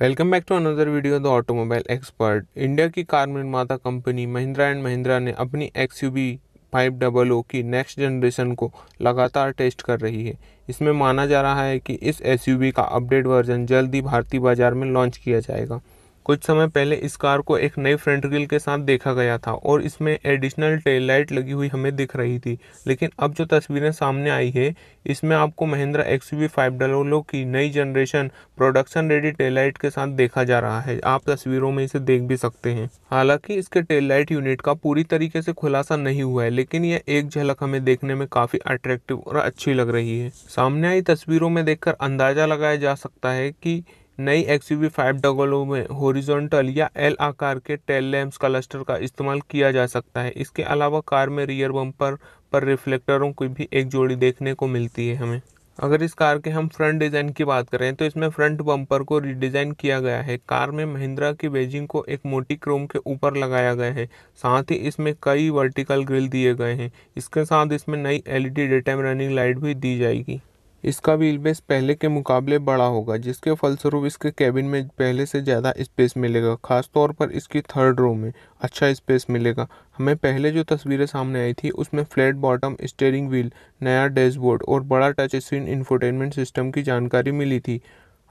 welcome back to another video the automobile expert India की car निर्माता company Mahindra and Mahindra ने अपनी X U B five double O की next generation को लगातार टेस्ट कर रही है इसमें माना जा रहा है कि इस एस यू बी का अपडेट वर्जन जल्द ही भारतीय बाजार में लॉन्च किया जाएगा कुछ समय पहले इस कार को एक नए फ्रंट ग्रिल के साथ देखा गया था और इसमें एडिशनल टेल लाइट लगी हुई हमें दिख रही थी लेकिन अब जो तस्वीरें सामने आई है इसमें आपको महिंद्रा एक्स वी फाइव डलोलो की नई जनरेशन प्रोडक्शन रेडी टेल लाइट के साथ देखा जा रहा है आप तस्वीरों में इसे देख भी सकते हैं हालांकि इसके टेल लाइट यूनिट का पूरी तरीके से खुलासा नहीं हुआ है लेकिन यह एक झलक हमें देखने में काफी अट्रैक्टिव और अच्छी लग रही है सामने आई तस्वीरों में देखकर अंदाजा लगाया जा सकता है कि नई एक्स यू फाइव ओ में हॉरिजॉन्टल या एल आकार के टेल लैम्प्स क्लस्टर का इस्तेमाल किया जा सकता है इसके अलावा कार में रियर बम्पर पर रिफ्लेक्टरों की भी एक जोड़ी देखने को मिलती है हमें अगर इस कार के हम फ्रंट डिज़ाइन की बात करें तो इसमें फ्रंट बम्पर को रिडिज़ाइन किया गया है कार में महिंद्रा की बेजिंग को एक मोटी क्रोम के ऊपर लगाया गया है साथ ही इसमें कई वर्टिकल ग्रिल दिए गए हैं इसके साथ इसमें नई एलईडी डेटाइम रनिंग लाइट भी दी जाएगी इसका व्हील बेस पहले के मुकाबले बड़ा होगा जिसके फलस्वरूप इसके कैबिन में पहले से ज़्यादा स्पेस मिलेगा खासतौर पर इसकी थर्ड रो में अच्छा स्पेस मिलेगा हमें पहले जो तस्वीरें सामने आई थी उसमें फ्लैट बॉटम स्टेयरिंग व्हील नया डैशबोर्ड और बड़ा टच स्क्रीन इंफोटेनमेंट सिस्टम की जानकारी मिली थी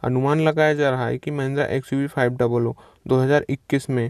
अनुमान लगाया जा रहा है कि Mahindra X U V five double O दो हज़ार इक्कीस में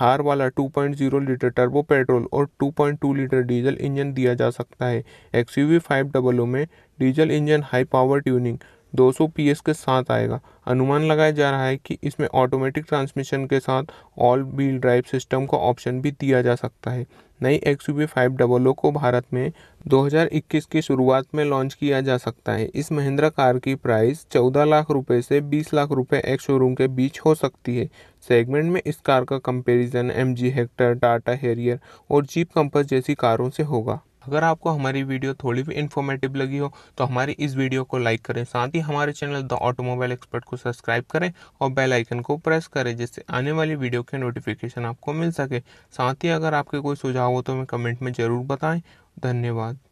थार वाला 2.0 लीटर टर्बो पेट्रोल और 2.2 लीटर डीजल इंजन दिया जा सकता है एक्स यू में diesel engine high power tuning 200 PS के साथ आएगा अनुमान लगाया जा रहा है कि इसमें ऑटोमेटिक ट्रांसमिशन के साथ ऑल व्हील ड्राइव सिस्टम का ऑप्शन भी दिया जा सकता है नई X U five double O को भारत में 2021 की शुरुआत में लॉन्च किया जा सकता है इस महिंद्रा कार की प्राइस 14 लाख रुपए से 20 लाख रुपए एक्स शोरूम के बीच हो सकती है सेगमेंट में इस कार का comparison MG Hector Tata Harrier और जीप कंपस जैसी कारों से होगा अगर आपको हमारी वीडियो थोड़ी भी इन्फॉर्मेटिव लगी हो तो हमारी इस वीडियो को लाइक करें साथ ही हमारे चैनल द ऑटोमोबाइल एक्सपर्ट को सब्सक्राइब करें और बेल आइकन को प्रेस करें जिससे आने वाली वीडियो के नोटिफिकेशन आपको मिल सके साथ ही अगर आपके कोई सुझाव हो तो हमें कमेंट में ज़रूर बताएँ धन्यवाद